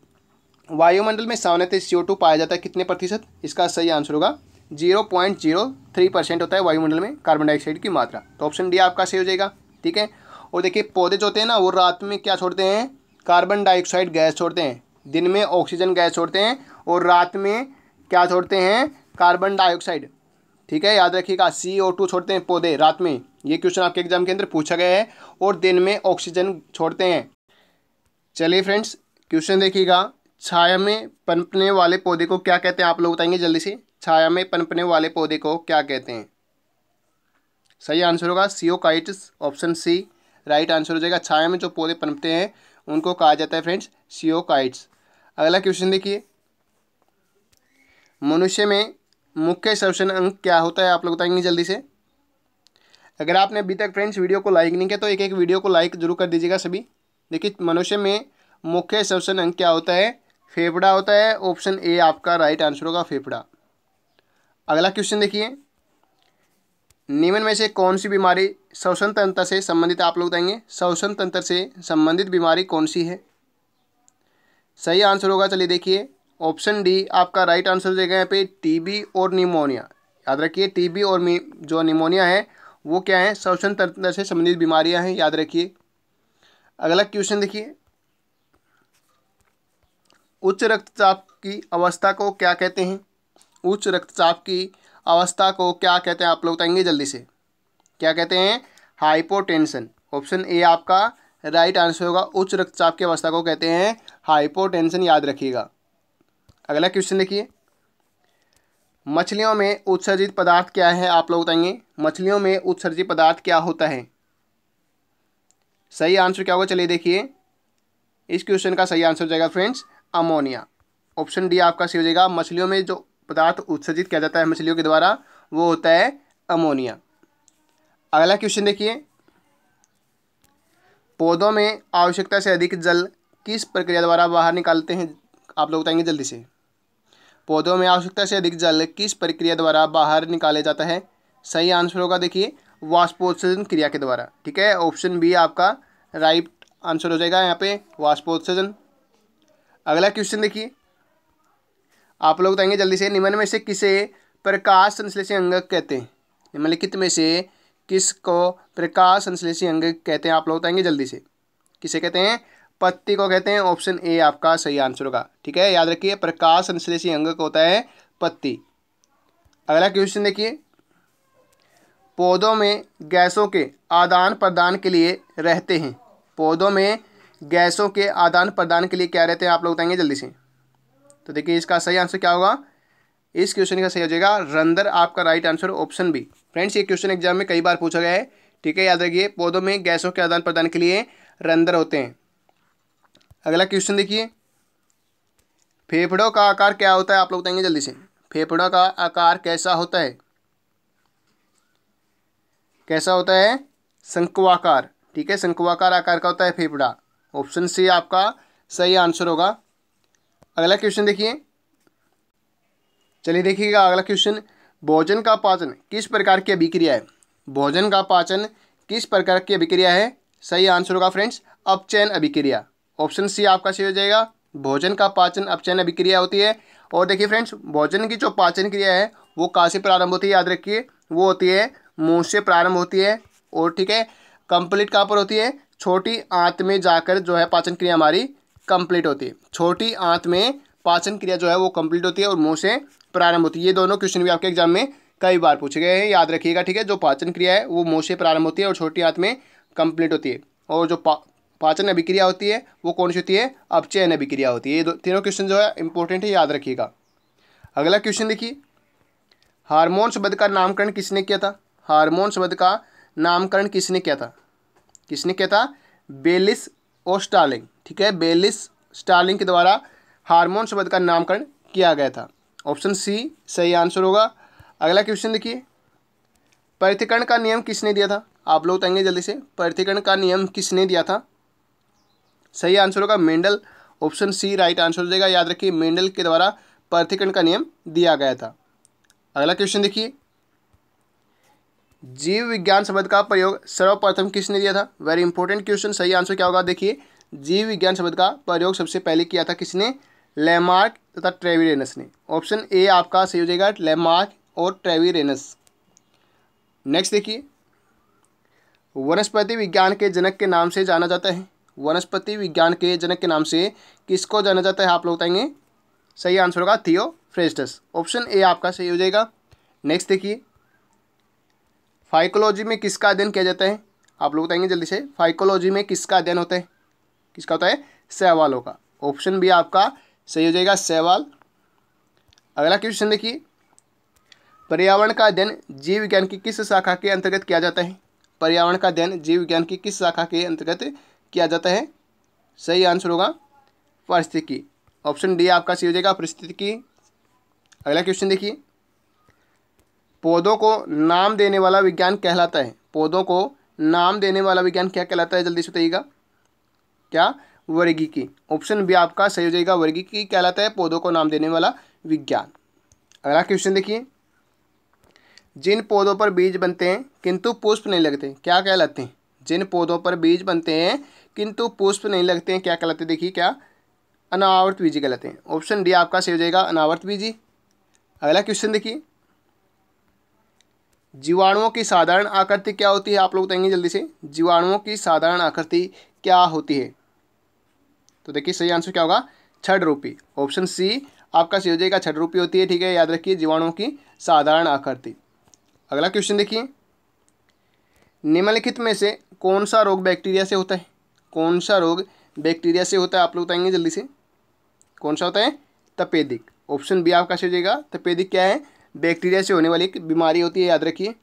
वायुमंडल में सामान्यतः सी ओ टू पाया जाता है कितने प्रतिशत इसका सही आंसर होगा zero point zero three percent होता है वायुमंडल में कार्बन डाइऑक्साइड की मात्रा तो ऑप्शन डी आपका सही हो जाएगा ठीक है और देखिए पौधे जो होते हैं ना वो रात में क्या छोड़ते हैं कार्बन डाइऑक्साइड गैस छोड़ते हैं दिन में ऑक्सीजन गैस छोड़ते हैं और रात में क्या छोड़ते हैं कार्बन डाइऑक्साइड ठीक है याद रखिएगा सी ओ टू छोड़ते हैं पौधे रात में ये क्वेश्चन आपके एग्जाम के अंदर पूछा गया है और दिन में ऑक्सीजन छोड़ते हैं चलिए फ्रेंड्स क्वेश्चन देखिएगा छाया में पनपने वाले पौधे को क्या कहते हैं आप लोग बताएंगे जल्दी से छाया में पनपने वाले पौधे को क्या कहते हैं सही आंसर होगा सीओकाइट्स ऑप्शन सी राइट आंसर हो जाएगा छाया में जो पौधे पनपते हैं उनको कहा जाता है फ्रेंड्स काइट्स अगला क्वेश्चन देखिए मनुष्य में मुख्य श्वसन अंग क्या होता है आप लोग बताएंगे जल्दी से अगर आपने अभी तक फ्रेंड्स वीडियो को लाइक नहीं किया तो एक एक वीडियो को लाइक जरूर कर दीजिएगा सभी देखिए मनुष्य में मुख्य श्वसन अंग क्या होता है फेफड़ा होता है ऑप्शन ए आपका राइट आंसर होगा फेफड़ा अगला क्वेश्चन देखिए निम्न में से कौन सी बीमारी श्वसन तंत्र से संबंधित आप लोग बताएंगे श्वसन तंत्र से संबंधित बीमारी कौन सी है सही आंसर होगा चलिए देखिए ऑप्शन डी आपका राइट आंसर हो जाएगा यहाँ पे टीबी और निमोनिया याद रखिए टीबी और जो निमोनिया है वो क्या है श्वसन तंत्र से संबंधित बीमारियां हैं याद रखिए अगला क्वेश्चन देखिए उच्च रक्तचाप की अवस्था को क्या कहते हैं उच्च रक्तचाप की अवस्था को क्या कहते हैं आप लोग बताएंगे जल्दी से क्या कहते हैं हाइपोटेंशन ऑप्शन ए आपका राइट आंसर होगा उच्च रक्तचाप की अवस्था को कहते हैं हाइपोटेंशन याद रखिएगा अगला क्वेश्चन देखिए मछलियों में उत्सर्जित पदार्थ क्या है आप लोग बताएंगे मछलियों में उत्सर्जित पदार्थ क्या होता है सही आंसर क्या होगा चलिए देखिए इस क्वेश्चन का सही आंसर हो जाएगा फ्रेंड्स अमोनिया ऑप्शन डी आपका सही हो जाएगा मछलियों में जो पदार्थ उत्सर्जित किया जाता है मछलियों के द्वारा वो होता है अमोनिया अगला क्वेश्चन देखिए पौधों में आवश्यकता से अधिक जल किस प्रक्रिया द्वारा बाहर निकालते हैं आप लोग बताएंगे जल्दी से पौधों में आवश्यकता से अधिक जल किस प्रक्रिया द्वारा बाहर निकाले जाता है सही आंसर होगा देखिए वाष्पोत्सर्जन क्रिया के द्वारा ठीक है ऑप्शन बी आपका राइट आंसर हो जाएगा यहाँ पे वाष्पोत्सर्जन अगला क्वेश्चन देखिए आप लोग बताएंगे जल्दी से निम्न में से किसे प्रकाश संश्लेषी अंग कहते हैं निम्नलिखित में से किसको प्रकाश संश्लेषी अंग कहते हैं आप लोग बताएंगे जल्दी से किसे कहते हैं पत्ती को कहते हैं ऑप्शन ए आपका सही आंसर होगा ठीक है याद रखिए प्रकाश संश्लेषी अंगक होता है पत्ती अगला क्वेश्चन देखिए पौधों में गैसों के आदान प्रदान के लिए रहते हैं पौधों में गैसों के आदान प्रदान के लिए क्या रहते हैं आप लोग बताएंगे जल्दी से तो देखिए इसका सही आंसर क्या होगा इस क्वेश्चन का सही हो जाएगा रंदर आपका right answer option B friends ये क्वेश्चन एग्जाम में कई बार पूछा गया है ठीक है याद रखिए पौधों में गैसों के आदान प्रदान के लिए रंदर होते हैं अगला क्वेश्चन देखिए फेफड़ों का आकार क्या होता है आप लोग बताएंगे जल्दी से फेफड़ों का आकार कैसा होता है कैसा होता है शंकुआकार ठीक है शंकुआकार आकार का होता है फेफड़ा ऑप्शन सी आपका सही आंसर होगा अगला क्वेश्चन देखिए चलिए देखिएगा अगला क्वेश्चन भोजन का पाचन किस प्रकार की अभिक्रिया है भोजन का पाचन किस प्रकार की अभिक्रिया है सही आंसर होगा फ्रेंड्स अपचयन अभिक्रिया ऑप्शन सी आपका सही हो जाएगा भोजन का पाचन अपचयन अभिक्रिया होती है और देखिए फ्रेंड्स भोजन की जो पाचन क्रिया है वो कहाँ से प्रारंभ होती है याद रखिए वो होती है मुँह से प्रारंभ होती है और ठीक है कंप्लीट कहाँ पर होती है छोटी आंत में जाकर जो है पाचन क्रिया हमारी कंप्लीट होती है छोटी आंत में पाचन क्रिया जो है वो कंप्लीट होती है और मुँह से प्रारंभ होती है ये दोनों क्वेश्चन भी आपके एग्जाम में कई बार पूछे गए हैं याद रखिएगा ठीक है जो पाचन क्रिया है वो मुँह से प्रारंभ होती है और छोटी आंत में कंप्लीट होती है और जो पाचन अभिक्रिया होती है वो कौन सी होती है अपचयन अभिक्रिया होती है ये तीनों क्वेश्चन जो है इंपॉर्टेंट है याद रखिएगा अगला क्वेश्चन देखिए हार्मोन शब्द का नामकरण किसने किया था हार्मोन शब्द का नामकरण किसने किया था किसने किया था बेलिस और स्टालिंग ठीक है बेलिस स्टालिंग के द्वारा हार्मोन शब्द का नामकरण किया गया था ऑप्शन सी सही आंसर होगा अगला क्वेश्चन देखिए पृथिकरण का नियम किसने दिया था आप लोग बताएंगे जल्दी से पृथिकरण का नियम किसने दिया था सही आंसर होगा Mendel option C right answer हो जाएगा याद रखिए मेंडल के द्वारा पृथ्वीकरण का नियम दिया गया था अगला क्वेश्चन देखिए जीव विज्ञान शब्द का प्रयोग सर्वप्रथम किसने दिया था वेरी इंपॉर्टेंट क्वेश्चन सही आंसर क्या होगा देखिए जीव विज्ञान शब्द का प्रयोग सबसे पहले किया था किसने लेमार्क तथा ट्रेविरेनस ने ऑप्शन ए आपका सही हो जाएगा लेमार्क और ट्रेविरेनस नेक्स्ट देखिए वनस्पति विज्ञान के जनक के नाम से जाना जाता है वनस्पति विज्ञान के जनक के नाम से किसको जाना जाता है आप लोग बताएंगे सही आंसर होगा थियो फ्रेस्टस ऑप्शन ए आपका सही हो जाएगा नेक्स्ट देखिए फाइकोलॉजी में किसका अध्ययन किया जाता है आप लोग बताएंगे जल्दी से फाइकोलॉजी में किसका अध्ययन होता है किसका होता है सहवालों का ऑप्शन बी आपका सही हो जाएगा सहवाल अगला क्वेश्चन देखिए पर्यावरण का अध्ययन जीव विज्ञान की किस शाखा के अंतर्गत किया जाता है पर्यावरण का अध्ययन जीव विज्ञान की किस शाखा के अंतर्गत किया जाता है सही आंसर होगा पारिस्थितिकी ऑप्शन डी आपका सही हो जाएगा परिस्थितिकी अगला क्वेश्चन देखिए पौधों को नाम देने वाला विज्ञान कहलाता है पौधों को नाम देने वाला विज्ञान क्या कहलाता है जल्दी से बताइएगा क्या वर्गीकी ऑप्शन बी आपका सही हो जाएगा वर्गीकी कहलाता है पौधों को नाम देने वाला विज्ञान अगला क्वेश्चन देखिए जिन पौधों पर बीज बनते हैं किंतु पुष्प नहीं लगते क्या कहलाते हैं जिन पौधों पर बीज बनते हैं किंतु पुष्प नहीं लगते हैं क्या गलत है देखिए क्या अनावर्त बीजी गलत है ऑप्शन डी आपका सही हो जाएगा अनावर्त बीजी अगला क्वेश्चन देखिए जीवाणुओं की साधारण आकृति क्या होती है आप लोग बताएंगे जल्दी से जीवाणुओं की साधारण आकृति क्या होती है तो देखिए सही आंसर क्या होगा छठ रूपी ऑप्शन सी आपका सही हो जाएगा छठ रूपी होती है ठीक है याद रखिए जीवाणुओं की साधारण आकृति अगला क्वेश्चन देखिए निम्नलिखित में से कौन सा रोग बैक्टीरिया से होता है कौन सा रोग बैक्टीरिया से होता है आप लोग बताएंगे जल्दी से कौन सा होता है तपेदिक ऑप्शन बी आपका सही हो जाएगा तपेदिक क्या है बैक्टीरिया से होने वाली एक बीमारी होती है याद रखिए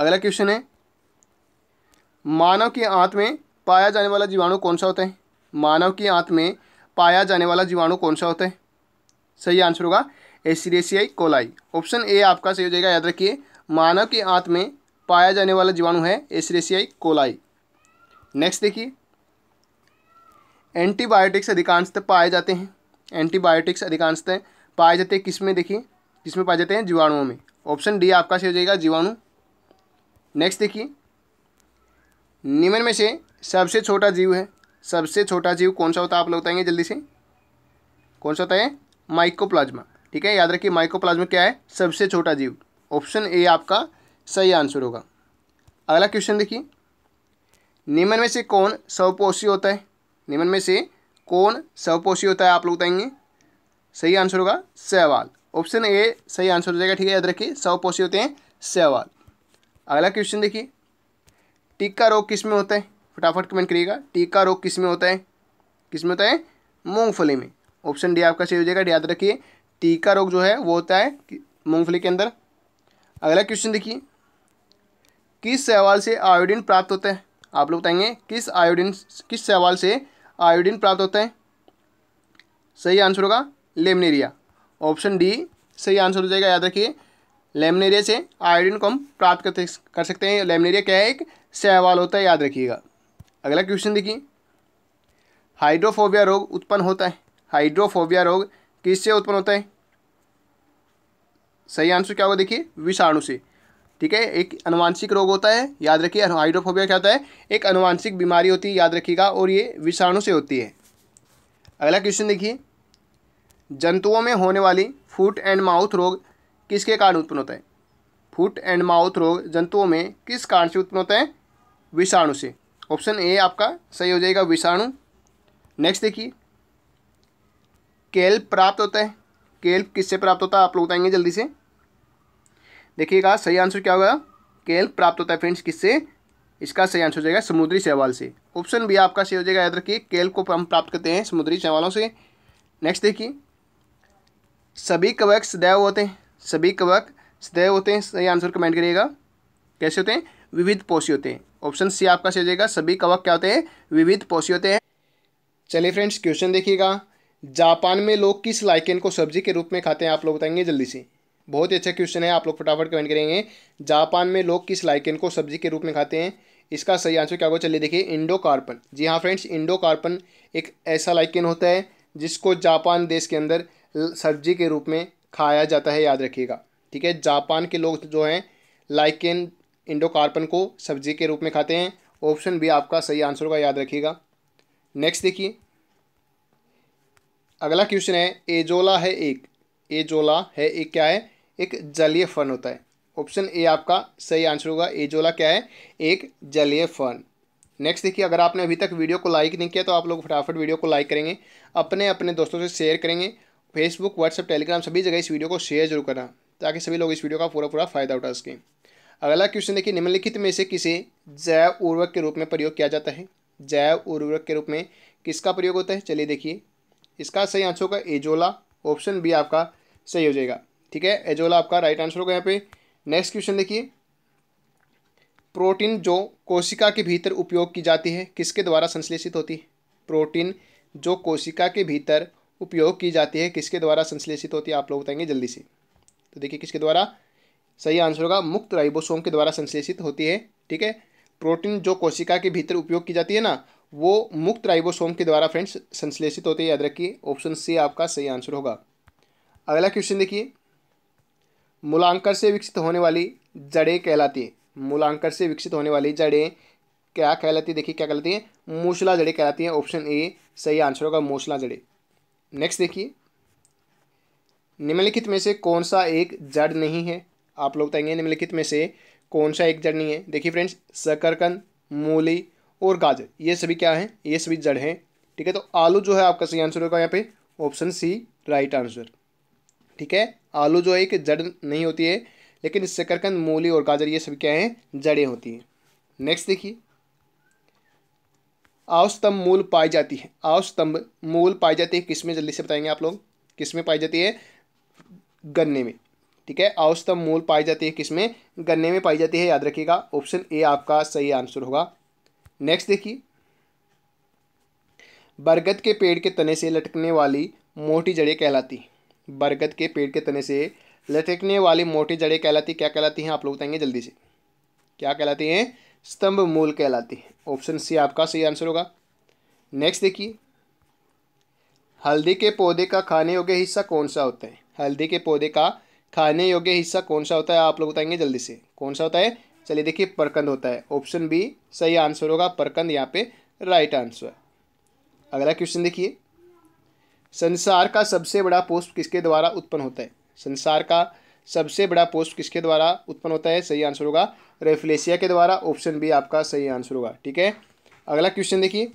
अगला क्वेश्चन है मानव की आंत में पाया जाने वाला जीवाणु कौन सा होता है मानव की आंत में पाया जाने वाला जीवाणु कौन सा होता है सही आंसर होगा एसीरेसियाई कोलाई ऑप्शन ए आपका सही हो जाएगा याद रखिए मानव की आंत में पाया जाने वाला जीवाणु है एसीरेसियाई कोलाई नेक्स्ट देखिए एंटीबायोटिक्स अधिकांशतः पाए जाते हैं एंटीबायोटिक्स अधिकांशतः पाए जाते हैं किसमें देखिए किसमें पाए जाते हैं जीवाणुओं में ऑप्शन डी आपका सही हो जाएगा जीवाणु नेक्स्ट देखिए निम्न में से सबसे छोटा जीव है सबसे छोटा जीव कौन सा होता है आप लोग बताएंगे जल्दी से कौन सा होता है माइकोप्लाज्मा ठीक है याद रखिए माइकोप्लाज्मा क्या है सबसे छोटा जीव ऑप्शन ए आपका सही आंसर होगा अगला क्वेश्चन देखिए निम्न में से कौन सवपोषी होता है निम्न में से कौन सवपोषी होता है आप लोग बताएंगे सही आंसर होगा सहवाल ऑप्शन ए सही आंसर हो जाएगा ठीक है याद रखिए सवपोषी होते हैं सहवाल अगला क्वेश्चन देखिए टीका रोग किस में होता है फटाफट कमेंट करिएगा टीका रोग किस में होता है किस में होता है मूंगफली में ऑप्शन डी आपका सही हो जाएगा याद रखिए टीका रोग जो है वो होता है मूंगफली के अंदर अगला क्वेश्चन देखिए किस सवाल से आयोडीन प्राप्त होता है आप लोग बताएंगे किस आयोडीन किस सवाल से आयोडीन प्राप्त होते हैं सही आंसर होगा लेमनेरिया ऑप्शन डी सही आंसर हो जाएगा याद रखिए लेमनेरिया से आयोडीन को हम प्राप्त करते कर सकते हैं लेमनेरिया क्या है एक सहवाल होता है याद रखिएगा अगला क्वेश्चन देखिए हाइड्रोफोबिया रोग उत्पन्न होता है हाइड्रोफोबिया रोग किससे उत्पन्न होता है सही आंसर क्या होगा देखिए विषाणु से ठीक है एक अनुवांशिक रोग होता है याद रखिए हाइड्रोफोबिया क्या होता है एक अनुवांशिक बीमारी होती है याद रखिएगा और ये विषाणु से होती है अगला क्वेश्चन देखिए जंतुओं में होने वाली फूट एंड माउथ रोग किसके कारण उत्पन्न होता है फूट एंड माउथ रोग जंतुओं में किस कारण से उत्पन्न होता है विषाणु से ऑप्शन ए आपका सही हो जाएगा विषाणु नेक्स्ट देखिए केल्प प्राप्त होता है केल्प किससे प्राप्त होता है आप लोग बताएंगे जल्दी से देखिएगा सही आंसर क्या होगा केल प्राप्त होता है फ्रेंड्स किससे इसका सही आंसर हो जाएगा समुद्री शैवाल से ऑप्शन बी आपका सही हो जाएगा याद रखिए केल को हम प्राप्त करते हैं समुद्री शैवालों से नेक्स्ट देखिए सभी कवक सदैव होते हैं सभी कवक सदैव होते हैं सही आंसर कमेंट करिएगा कैसे होते हैं विविध पोषी होते हैं ऑप्शन सी आपका सही हो जाएगा सभी कवक क्या होते हैं विविध पोषी होते हैं चलिए फ्रेंड्स क्वेश्चन देखिएगा जापान में लोग किस लाइकेन को सब्जी के रूप में खाते हैं आप लोग बताएंगे जल्दी से बहुत ही अच्छा क्वेश्चन है आप लोग फटाफट कमेंट करेंगे जापान में लोग किस लाइकेन को सब्जी के रूप में खाते हैं इसका सही आंसर क्या होगा चलिए देखिए इंडो कार्पन जी हाँ फ्रेंड्स इंडो कार्पन एक ऐसा लाइकेन होता है जिसको जापान देश के अंदर सब्जी के रूप में खाया जाता है याद रखिएगा ठीक है जापान के लोग जो हैं लाइकेन इंडो कार्पन को सब्जी के रूप में खाते हैं ऑप्शन भी आपका सही आंसर होगा याद रखिएगा नेक्स्ट देखिए अगला क्वेश्चन है एजोला है एक एजोला है एक क्या है एक जलीय फन होता है ऑप्शन ए आपका सही आंसर होगा एजोला क्या है एक जलीय फन नेक्स्ट देखिए अगर आपने अभी तक वीडियो को लाइक नहीं किया तो आप लोग फटाफट वीडियो को लाइक करेंगे अपने अपने दोस्तों से शेयर करेंगे फेसबुक व्हाट्सएप टेलीग्राम सभी जगह इस वीडियो को शेयर जरूर करना ताकि सभी लोग इस वीडियो का पूरा पूरा फायदा उठा सकें अगला क्वेश्चन देखिए निम्नलिखित में से किसे जैव उर्वरक के रूप में प्रयोग किया जाता है जैव उर्वरक के रूप में किसका प्रयोग होता है चलिए देखिए इसका सही आंसर होगा एजोला ऑप्शन बी आपका सही हो जाएगा ठीक है एजोला आपका राइट आंसर होगा यहाँ पे नेक्स्ट क्वेश्चन देखिए प्रोटीन जो कोशिका के भीतर उपयोग की जाती है किसके द्वारा संश्लेषित होती है प्रोटीन जो कोशिका के भीतर उपयोग की जाती है किसके द्वारा संश्लेषित होती है आप लोग बताएंगे जल्दी से तो देखिए किसके द्वारा सही आंसर होगा मुक्त राइबोसोम के द्वारा संश्लेषित होती है ठीक है प्रोटीन जो कोशिका के भीतर उपयोग की जाती है ना वो मुक्त राइबोसोम के द्वारा फ्रेंड्स संश्लेषित होती है याद रखिए ऑप्शन सी आपका सही आंसर होगा अगला क्वेश्चन देखिए मूलांकर से विकसित होने वाली जड़ें कहलाती हैं मूलांकर से विकसित होने वाली जड़ें क्या कहलाती है देखिए क्या कहलाती है मूसला जड़ें कहलाती हैं ऑप्शन ए सही आंसर होगा मूसला जड़ें नेक्स्ट देखिए निम्नलिखित में से कौन सा एक जड़ नहीं है आप लोग बताएंगे निम्नलिखित में से कौन सा एक जड़ नहीं है देखिए फ्रेंड्स शकरकंद मूली और गाजर ये सभी क्या हैं ये सभी जड़ हैं ठीक है तो आलू जो है आपका सही आंसर होगा यहाँ पे ऑप्शन सी राइट आंसर ठीक है आलू जो है कि जड़ नहीं होती है लेकिन शकरकंद मूली और गाजर ये सब क्या हैं जड़ें होती हैं नेक्स्ट देखिए आवस्तंभ मूल पाई जाती है आवस्तंभ मूल पाई जाती है किसमें जल्दी से बताएंगे आप लोग किसमें पाई जाती है गन्ने में ठीक है आवस्तंभ मूल पाई जाती है किसमें गन्ने में पाई जाती है याद रखिएगा ऑप्शन ए आपका सही आंसर होगा नेक्स्ट देखिए बरगद के पेड़ के तने से लटकने वाली मोटी जड़ें कहलाती हैं बरगद के पेड़ के तने से लटकने वाली मोटी जड़ें कहलाती क्या कहलाती हैं आप लोग बताएंगे जल्दी से क्या कहलाती हैं स्तंभ मूल कहलाती हैं ऑप्शन सी आपका सही आंसर होगा नेक्स्ट देखिए हल्दी के पौधे का खाने योग्य हिस्सा कौन सा होता है हल्दी के पौधे का खाने योग्य हिस्सा कौन सा होता है आप लोग बताएंगे जल्दी से कौन सा होता है चलिए देखिए परकंद होता है ऑप्शन बी सही आंसर होगा परकंद यहाँ पे राइट आंसर अगला क्वेश्चन देखिए संसार का सबसे बड़ा पोस्ट किसके द्वारा उत्पन्न होता है संसार का सबसे बड़ा पोस्ट किसके द्वारा उत्पन्न होता है सही आंसर होगा रेफलेसिया के द्वारा ऑप्शन बी आपका सही आंसर होगा ठीक है अगला क्वेश्चन देखिए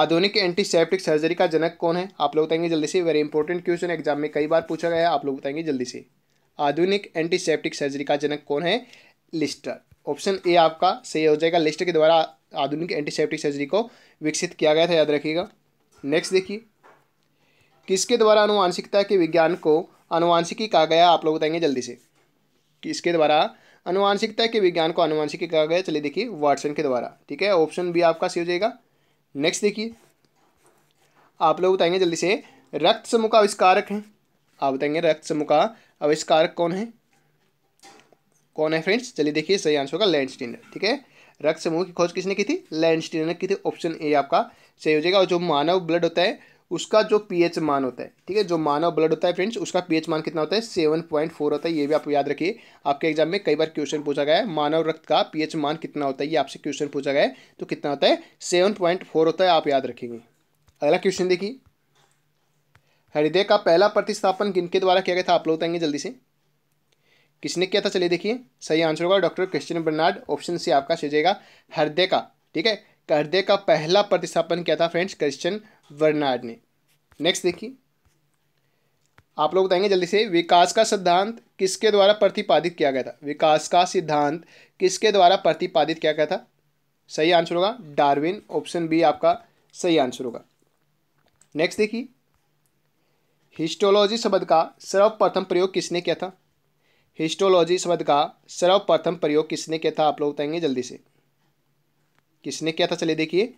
आधुनिक एंटीसेप्टिक सर्जरी का जनक कौन है आप लोग बताएंगे जल्दी से वेरी इंपॉर्टेंट क्वेश्चन एग्जाम में कई बार पूछा गया है आप लोग बताएंगे जल्दी से आधुनिक एंटीसेप्टिक सर्जरी का जनक कौन है लिस्टर ऑप्शन ए आपका सही हो जाएगा लिस्टर के द्वारा आधुनिक एंटीसेप्टिक सर्जरी को विकसित किया गया था याद रखिएगा नेक्स्ट देखिए किसके द्वारा अनुवांशिकता के विज्ञान को अनुवांशिकी कहा गया आप लोग बताएंगे जल्दी से किसके द्वारा अनुवांशिकता के विज्ञान को अनुवांशिकी कहा गया चलिए देखिए वाटसन के द्वारा ठीक है ऑप्शन बी आपका सी हो जाएगा नेक्स्ट देखिए आप लोग बताएंगे जल्दी से रक्त समूह का आविष्कारक है आप बताएंगे रक्त समूह का आविष्कारक कौन है कौन है फ्रेंड्स चलिए देखिए सही आंसर होगा लैंडस्टीन ठीक है रक्त समूह की खोज किसने की थी लैंड ने की थी ऑप्शन ए आपका सही हो जाएगा और जो मानव ब्लड होता है उसका जो पीएच मान होता है ठीक है जो मानव ब्लड होता है फ्रेंड्स उसका पीएच मान कितना होता है सेवन पॉइंट फोर होता है ये भी आप याद रखिए आपके एग्जाम में कई बार क्वेश्चन पूछा गया है मानव रक्त का पीएच मान कितना होता है ये आपसे क्वेश्चन पूछा गया है तो कितना होता है सेवन पॉइंट फोर होता है आप याद रखेंगे अगला क्वेश्चन देखिए हृदय का पहला प्रतिस्थापन किनके द्वारा किया गया था आप लोग बताएंगे जल्दी से किसने किया था चलिए देखिए सही आंसर होगा doctor Christian Barnard option C आपका सजेगा हृदय का ठीक है हृदय का पहला प्रतिस्थापन किया था फ्रेंड्स क्रिश्चन वर्नार्ड ने नेक्स्ट देखिए आप लोग बताएंगे जल्दी से विकास का सिद्धांत किसके द्वारा प्रतिपादित किया गया था विकास का सिद्धांत किसके द्वारा प्रतिपादित किया गया था सही आंसर होगा डार्विन ऑप्शन बी आपका सही आंसर होगा नेक्स्ट देखिए हिस्टोलॉजी शब्द का सर्वप्रथम प्रयोग किसने किया था हिस्टोलॉजी शब्द का सर्वप्रथम प्रयोग किसने किया था आप लोग बताएंगे जल्दी से किसने किया था चलिए देखिए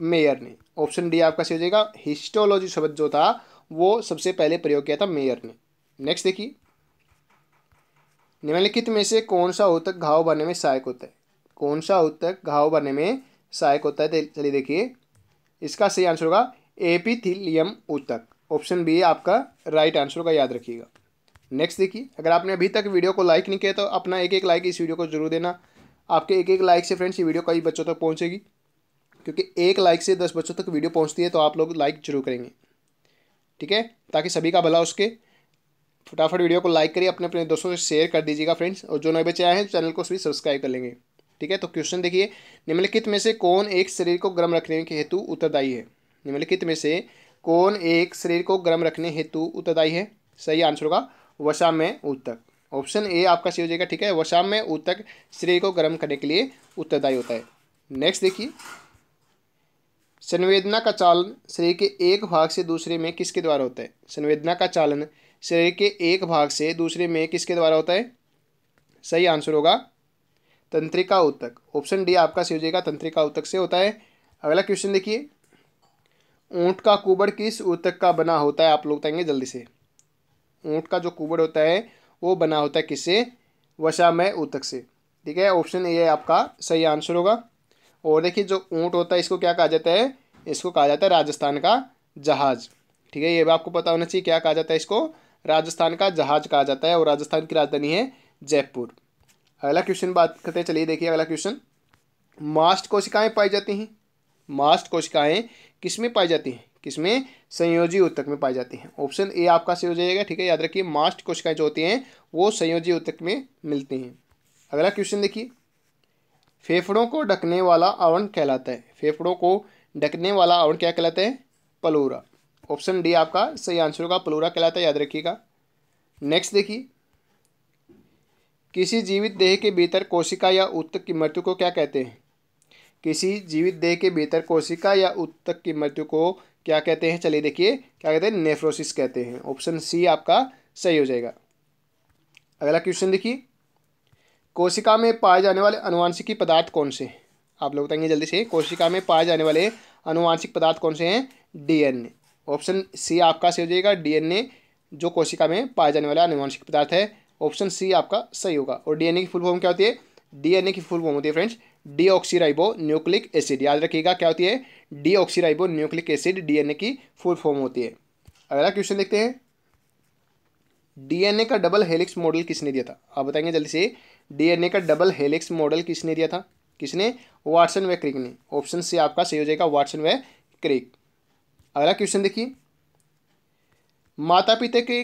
मेयर ने ऑप्शन डी आपका सही हो जाएगा हिस्टोलॉजी शब्द जो था वो सबसे पहले प्रयोग किया था मेयर ने नेक्स्ट देखिए निम्नलिखित में से कौन सा उत्तक घाव भरने में सहायक होता है कौन सा उत्तक घाव भरने में सहायक होता है चलिए देखिए इसका सही आंसर होगा एपिथिलियम उत्तक ऑप्शन बी आपका राइट आंसर होगा याद रखिएगा नेक्स्ट देखिए अगर आपने अभी तक वीडियो को लाइक नहीं किया तो अपना एक एक लाइक इस वीडियो को जरूर देना आपके एक एक लाइक से फ्रेंड्स ये वीडियो कई बच्चों तक पहुँचेगी क्योंकि एक लाइक से दस बच्चों तक वीडियो पहुंचती है तो आप लोग लाइक जरूर करेंगे ठीक है ताकि सभी का भला उसके फटाफट वीडियो को लाइक करिए अपने अपने दोस्तों से शेयर कर दीजिएगा फ्रेंड्स और जो नए बच्चे आए हैं चैनल को सभी सब्सक्राइब कर लेंगे ठीक है तो क्वेश्चन देखिए निम्नलिखित में से कौन एक शरीर को गर्म रखने के हेतु उत्तरदायी है निम्नलिखित में से कौन एक शरीर को गर्म रखने हेतु उत्तरदायी है सही आंसर होगा वसा में उत्तक ऑप्शन ए आपका सही हो जाएगा ठीक है वसा में उत्तक शरीर को गर्म करने के लिए उत्तरदायी होता है नेक्स्ट देखिए संवेदना का चालन शरीर के एक भाग से दूसरे में किसके द्वारा होता है संवेदना का चालन शरीर के एक भाग से दूसरे में किसके द्वारा होता है सही आंसर होगा तंत्रिका उत्तक ऑप्शन डी आपका सही हो जाएगा तंत्रिका उत्तक से होता है अगला क्वेश्चन देखिए ऊँट का कुबड़ किस उत्तक का बना होता है आप लोग बताएंगे जल्दी से ऊँट का जो कुबड़ होता है वो बना होता है किससे वसा में ऊतक से ठीक है ऑप्शन ए आपका सही आंसर होगा और देखिए जो ऊँट होता है इसको क्या कहा जाता है इसको कहा जाता है राजस्थान का जहाज ठीक है ये भी आपको पता होना चाहिए क्या कहा जाता है इसको राजस्थान का जहाज कहा जाता है और राजस्थान की राजधानी है जयपुर अगला क्वेश्चन बात करते हैं चलिए देखिए अगला क्वेश्चन मास्ट कोशिकाएं पाई जाती हैं मास्ट कोशिकाएं किस में पाई जाती हैं किसमें संयोजी उत्तक में पाई जाती हैं ऑप्शन ए आपका सही हो जाएगा ठीक है याद रखिए मास्ट कोशिकाएं जो होती हैं वो संयोजी उत्तक में मिलती हैं अगला क्वेश्चन देखिए फेफड़ों को ढकने वाला आवरण कहलाता है फेफड़ों को ढकने वाला आवरण क्या कहलाता है पलोरा ऑप्शन डी आपका सही आंसर होगा पलोरा कहलाता है याद रखिएगा नेक्स्ट देखिए किसी जीवित देह के भीतर कोशिका या उत्तक की मृत्यु को क्या कहते हैं किसी जीवित देह के भीतर कोशिका या उत्तक की मृत्यु को क्या कहते हैं चलिए देखिए क्या कहते हैं नेफ्रोसिस कहते हैं ऑप्शन सी आपका सही हो जाएगा अगला क्वेश्चन देखिए कोशिका में पाए जाने वाले अनुवांशिकी पदार्थ कौन से हैं आप लोग बताएंगे जल्दी से कोशिका में पाए जाने वाले अनुवांशिक पदार्थ कौन से हैं डीएनए ऑप्शन सी आपका सही हो जाएगा डीएनए जो कोशिका में पाए जाने वाला अनुवांशिक पदार्थ है ऑप्शन सी आपका सही होगा और डीएनए की फुल फॉर्म क्या होती है डीएनए की फुल फॉर्म होती है फ्रेंड्स डीऑक्सीराइबो न्यूक्लिक एसिड याद रखिएगा क्या होती है डीऑक्सीराइबो न्यूक्लिक एसिड डीएनए की फुल फॉर्म होती है अगला क्वेश्चन देखते हैं डीएनए का डबल हेलिक्स मॉडल किसने दिया था आप बताएंगे जल्दी से डीएनए का डबल हेलिक्स मॉडल किसने दिया था किसने वाटसन व क्रिक ने ऑप्शन सी आपका सही हो जाएगा वाटसन व क्रिक अगला क्वेश्चन देखिए माता पिता के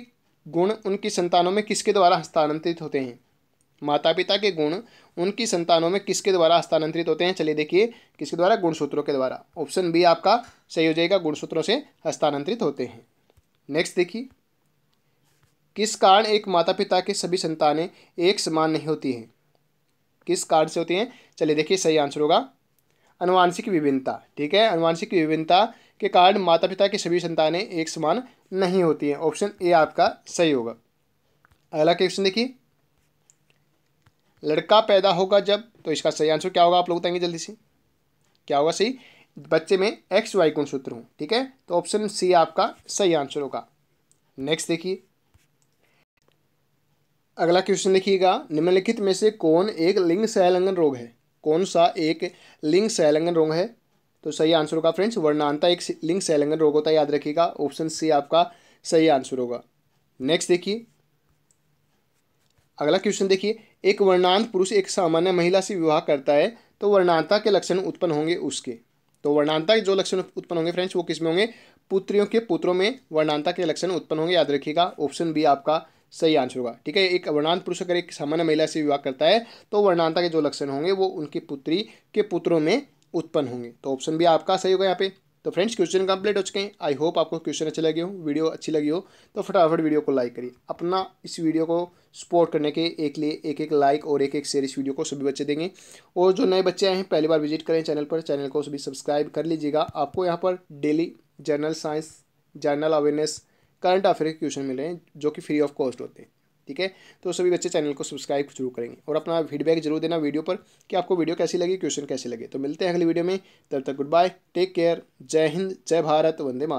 गुण उनकी संतानों में किसके द्वारा हस्तांतरित होते हैं माता पिता के गुण उनकी संतानों में किसके द्वारा हस्तांतरित होते हैं चलिए देखिए किसके द्वारा गुणसूत्रों के द्वारा ऑप्शन बी आपका सही हो जाएगा गुणसूत्रों से हस्तांतरित होते हैं नेक्स्ट देखिए किस कारण एक माता पिता के सभी संतानें एक समान नहीं होती हैं किस कारण से होती हैं चलिए देखिए सही आंसर होगा अनुवांशिक विभिन्नता ठीक है अनुवांशिक विभिन्नता के कारण माता पिता की सभी संतानें एक समान नहीं होती हैं ऑप्शन ए आपका सही होगा अगला क्वेश्चन देखिए लड़का पैदा होगा जब तो इसका सही आंसर क्या होगा आप लोग बताएंगे जल्दी से क्या होगा सही बच्चे में एक्स वाई गुण सूत्र हूँ ठीक है तो ऑप्शन सी आपका सही आंसर होगा नेक्स्ट देखिए अगला क्वेश्चन लिखिएगा निम्नलिखित में से कौन एक लिंग संलग्न रोग है कौन सा एक लिंग संलग्न रोग है तो सही आंसर होगा फ्रेंड्स वर्णांता एक लिंग संलग्न रोग होता है याद रखिएगा ऑप्शन सी आपका सही आंसर होगा नेक्स्ट देखिए अगला क्वेश्चन देखिए एक वर्णांत पुरुष एक सामान्य महिला से विवाह करता है तो वर्णांता के लक्षण उत्पन्न होंगे उसके तो वर्णांता के जो लक्षण उत्पन्न होंगे फ्रेंड्स वो किस में होंगे पुत्रियों के पुत्रों में वर्णांता के लक्षण उत्पन्न होंगे याद रखिएगा ऑप्शन बी आपका सही आंसर होगा ठीक है एक वर्णांत पुरुष अगर एक सामान्य महिला से विवाह करता है तो वर्णांता के जो लक्षण होंगे वो उनकी पुत्री के पुत्रों में उत्पन्न होंगे तो ऑप्शन भी आपका सही होगा यहाँ पे तो फ्रेंड्स क्वेश्चन कंप्लीट हो चुके हैं आई होप आपको क्वेश्चन अच्छे लगे हो वीडियो अच्छी लगी हो तो फटाफट वीडियो को लाइक करिए अपना इस वीडियो को सपोर्ट करने के एक लिए एक एक लाइक और एक एक शेयर इस वीडियो को सभी बच्चे देंगे और जो नए बच्चे आए हैं पहली बार विजिट करें चैनल पर चैनल को सभी सब्सक्राइब कर लीजिएगा आपको यहाँ पर daily journal science journal awareness current affair के क्वेश्चन मिल रहे हैं जो कि फ्री ऑफ कॉस्ट होते हैं ठीक है तो सभी बच्चे चैनल को सब्सक्राइब जरूर करेंगे और अपना फीडबैक जरूर देना वीडियो पर कि आपको वीडियो कैसी लगी क्वेश्चन कैसे लगे तो मिलते हैं अगली वीडियो में तब तक गुड बाय टेक केयर जय हिंद जय भारत वंदे मा